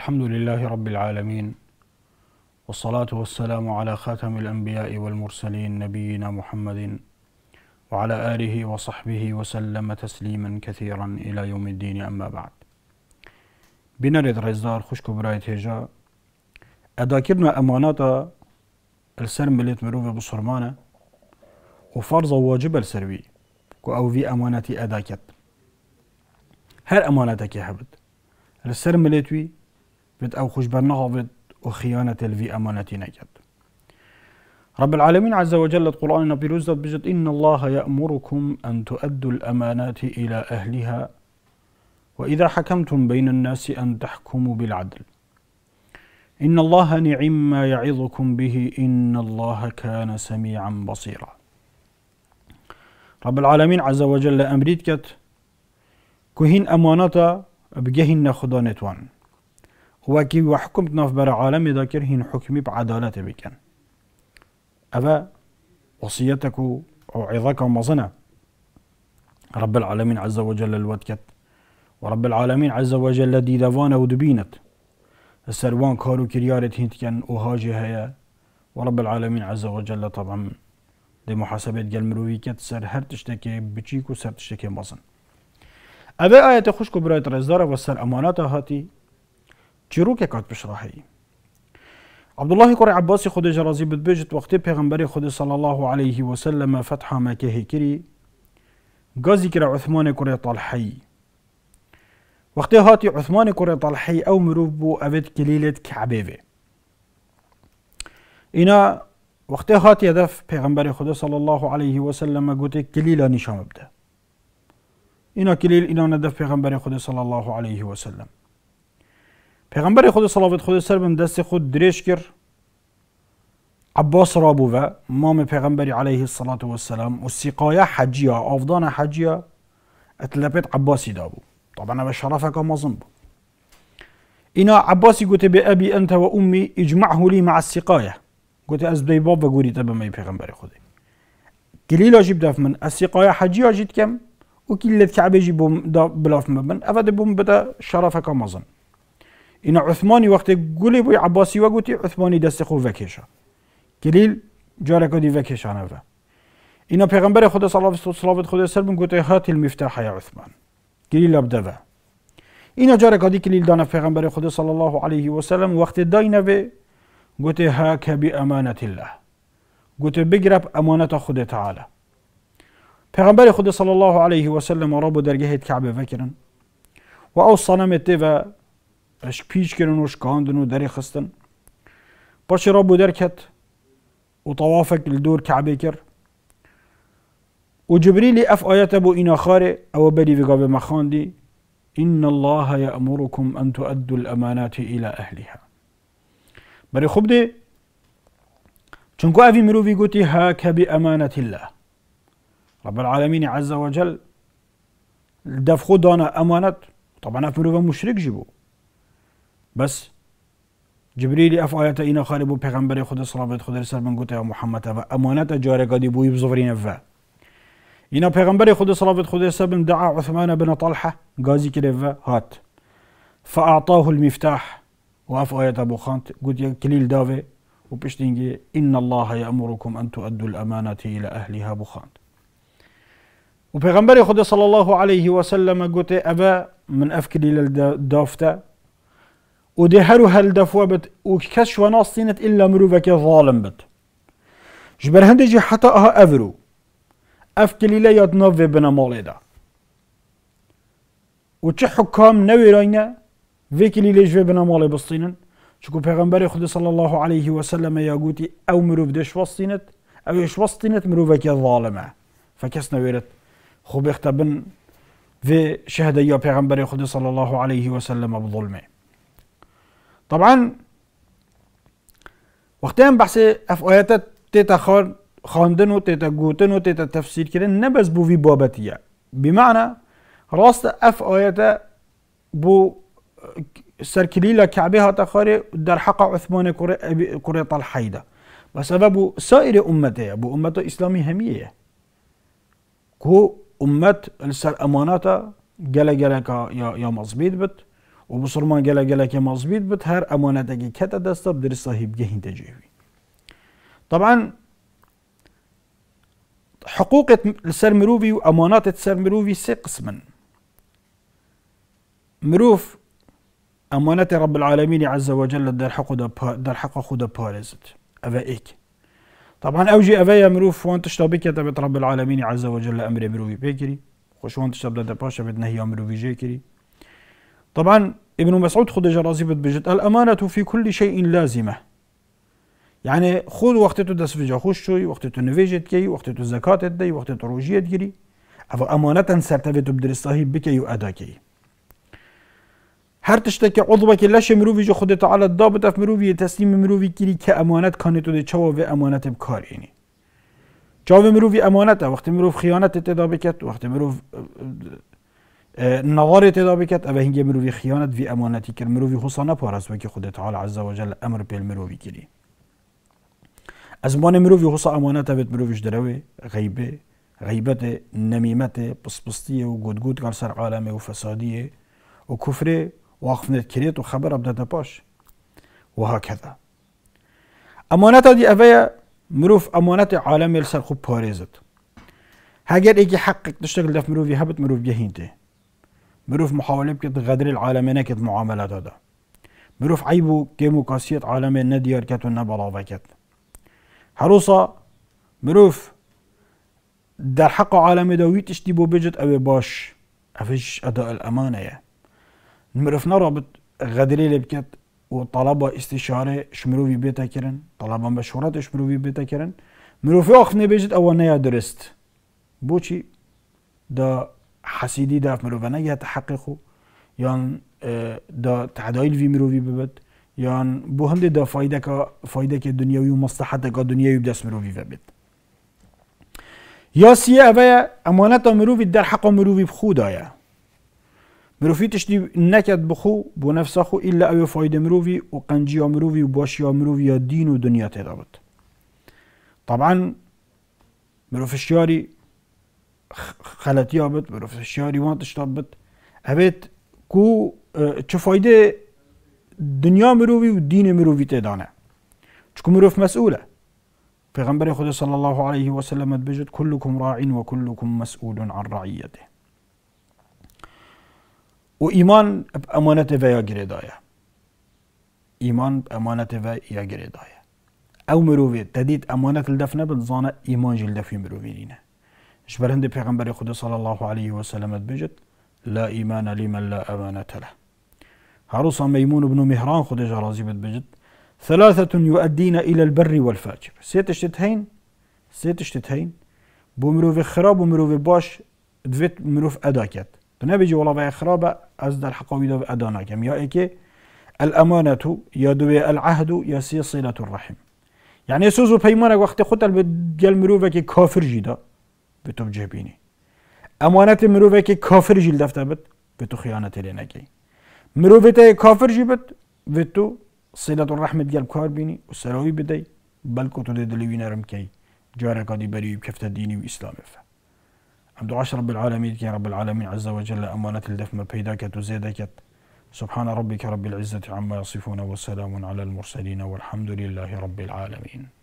الحمد لله رب العالمين والصلاة والسلام على خاتم الأنبياء والمرسلين نبينا محمد وعلى آله وصحبه وسلم تسليما كثيرا إلى يوم الدين أما بعد بنرد رزدار خشكو برايت هجا أدا كرنا أمانات السر مليت مروفة بصرمانة وفرض واجب السروي كو أو في أمانتي أداكت هل هر أمانتك هبت السر مليت وي بد او خشبرنها بد ال الفي أمانة نجد رب العالمين عز وجل القرآن بيروز بجد إن الله يأمركم أن تؤدوا الأمانات إلى أهلها وإذا حكمتم بين الناس أن تحكموا بالعدل إن الله نعم ما يعظكم به إن الله كان سميعا بصيرا رب العالمين عز وجل أمريت كهين أمانة بجهن خدا نتوان هو كي وحكمت ناف برا عالم ذاكر هين حكمي بعدالته بكن أبا وصيتك وعظك مظنة رب العالمين عز وجل الوتكت ورب العالمين عز وجل دي دفانه ودبينت السروان كارو كريارت هنتكن وهاجي هيا ورب العالمين عز وجل طبعا دي محاسبة قال مرويكت سر هر تشتكي بچيك وسر تشتكي مظن أبا آية خشكو برايت رزدارة وسر أماناتها هاتي چیرۆ کێکات پشڕاهەیە عبدالله کری عباسی خود جرازی بد بجت وقتی پیغمبری خود صلی الله علیه و سلم فتح مکه کری گازی کر عثمان کری طلحی وقتی هاتی عثمان کری طلحی ئەو مرۆڤ بوو ئەوێت کلیلێت کعبێوێ اینا وقتی هاتی هەدەف پیغمبری خود صلی الله علیه و سلم گوتی کلیلا نیشان بده. اینا کلیل اینا ندف پیغمبری خود صلی الله علیه و سلم. پیغمبر خود صلوات خود سر بم دست خود دریش کر عباس رابو و مام پیغمبر علیه الصلاة والسلام و سیقایه حجیه آفدان حجیه اتلپت عباسی دابو طبعا به شرفك مظن بو اینا عباسی گوته به ابی انت و امی اجمعه لی مع السقایه گوته از دی باب و گوری تبه می پیغمبر خودی کلیلا جیب داف من السقایه حجی جید کم و کلیلت لد کعبه جی بلاف مبن افده بوم بده شرفك مظن اینا عثمانی وقتی گلی بوی عباسی و گوتی عثمانی دست خو وکشه گلیل جارکا دی وکشانه و اینا پیغمبر خدا صلوات خدا سلم بون گوتی هات المفتاح یا عثمان گلیل ابده و اینا جارکا دی گلیل دانه پیغمبر خدا صلی الله علیه وسلم وقت وقتی داینه و گوتی ها کبی امانت الله گوتی بگرب امانت خدا تعالی پیغمبر خدا صلی الله علیه وسلم سلم رب درگه کعبه وکرن و او صنمت و اش پیش کردن و شکاندن و دری خستن پاشی رابو در کت و طوافك لدور کر و جبریل اف آيات ابو اينا خاري او بلي في قابل مخان دي إن الله يأمركم أن تؤدوا الأمانات إلى أهلها بري خب دي چونكو أفي مروفي قوتي هاك بأمانة الله رب العالمين عز وجل دفخو دانا امانت طبعا أف مروفا مشرك جيبو بس جبريل اف آيات اينا خاری بو پیغمبر خود صلوات خود رسال من گوته محمد و امانت جارگادی بوی بزورین افا اینا پیغمبر خود صلوات خود رسال من دعا عثمان بن طلحه گازی کرد افا هات فاعطاه المفتاح و اف آيات ابو خانت گوت یک کلیل داوه و پشتینگی ان الله يأمركم ان تؤدوا الامانات الى اهلها بو خانت و پیغمبر خود صلی الله علیه و سلم گوته ابا من افکلی لدافته ودي هرو هل دفوا بت وكش وناصينت إلا مروفك ظالم بت جبر جي حتى أها أفرو أف كليلة يدنا في بنا ماليدا وچه حكام نوي راينا في كليلة جوه بنا مالي بصينن چكو پیغمبر خود صلى الله عليه وسلم يا غوتي أو مرو بدش وصينت أو يش وصينت مروفك ظالمة فكس نويرت خو بختبن في شهد يا پیغمبر خود صلى الله عليه وسلم بظلمه طبعا وقتين بحس اف اياتا تيتا خواندن و تيتا گوتن و تیتا تفسیر نبز بو في بابتيا يعني. بمعنى راست اياتا بو سركليلا كعبه خاري در حق عثمان كوري, كوري بسبب سائر أمته يعني، بو أمته إسلامي همية يعني. كو أمت السر أماناتا جلا جلا يا يا مزبيد بت و مسلمان گله گله که مزبید بود هر اگه کت دست در صاحب گهین تجیوی طبعا حقوق السر مروفي امانات السر مروفي سه قسمن مروف امانت رب العالمين عز وجل در حق در حق خود بارزت او إيك طبعا أوجي أفا يا مروف وانت كتبت رب العالمين عز وجل أمر مروفي بيكري خوش وانت شتاب دا باشا بدنا هي مروفي جيكري طبعا ابن مسعود خديجة رازي بتبجد الأمانة في كل شيء لازمة يعني خود وقت تو دست بجا خوش شوی وقت تو نویجت كي وقت تو زکاتت دی وقت تو روجیت گیری او امانتا سرتوی تو بدرستاهی بکی و ادا هر تشتك عضوك لش مروفي جو خدت على الضابط اف مروفي تسليم مروفي كيري كأمانة كانت دي چوا و أمانة بكار يعني چوا مروفي أمانة وقت مروف خيانة تدابكت وقت مروف نوار تدابی کت اوه هنگی مروی خیانت وی امانتی کر مروی خوصا نپارست وکی خود تعال عز و جل امر پیل مروی کری از مان مروی خوصا امانت اوید مرویش دروی غیبه غیبت نمیمت پسپستی و گودگود کل سر عالم و فسادی و کفر و اخفنت کریت و خبر ابدت پاش و ها کذا امانت دی اوه مروف امانت عالم سر خوب پارزد هگر ایکی حقیق دشتگل دف مروی هبت مروف جهینته مرۆڤ محاولێ بکرد غەدرێت عاالمێنەکت معاملات دەدا مروف عيبو كيمو گێم و کاسیەت عاالمێن نەدیارکەت و نەبەڵاوەکەت مروف در حق عالم وی تشتی بو بجت او باش الامانة يا مروف نرى نەڕابت غەدرێ لێ بکەت وطلبة استشارة شمروفي بيتا كرن طلبة بە شمروفي بيتا كرن مروف ئاخ نبجت او نيا درست بوشي دا حسیدی داف مروانه یه تحقیقو یا اه، دا تعدایل وی مروی ببد یا بو هم دا فایده که فایده که دنیاوی و مصلحت که دنیاوی بدست مروی ببد یا سیه اوه امانت مروی در حق مروی بخود آیا مروفی تشتی نكد بخو بو بنفسه خو إلا أو فايدة مروفي وقنجي مروفي وباشي یا دین و دنیا تدابت طبعا مروفشیاری خلطی ها بد برو فشاری ما تشتاب بد هبید کو اه، چه فایده دنیا مروی و دین مروی تیدانه چکو مروف مسئوله پیغمبر خود صلی الله علیه و سلم بجد کلکم راعین و کلکم مسئول عن رعیته و ایمان اب امانت ویا گره ایمان امانت ویا گره او مروی تدید امانت لدفنه بل زانه ایمان جلدفی مروی نینه جبر هندي پیغمبر خدا صلی الله علیه و سلم بجد لا ایمان لمن لا امانه له هاروس ميمون بن مهران خدج رازي بجد ثلاثة يؤدين إلى البر والفاجر سيت هين سيت هين بمروف خراب ومروف باش دويت مروف أداكت بنبيجي والله بقى خرابة أزدر حقوي دو أداناكم يا إيكي الأمانة يا دوي العهد يا سي صلة الرحم يعني سوزو بيمانك وقت قتل بجل مروفك كافر جدا به تو بجبینی امانت مروفه که کافر جیل دفته بد به تو خیانت لی نکی مروفه تا کافر جی بد به تو صلت الرحمت گلب کار بینی و سراوی بدی بلکو تو نرم کی جارك دي بري بكفته ديني واسلام ف عبد عشر رب العالمين كي رب العالمين عز وجل امانه الدف من بيداكت وزيداكت سبحان ربك رب العزه عما يصفون وسلام على المرسلين والحمد لله رب العالمين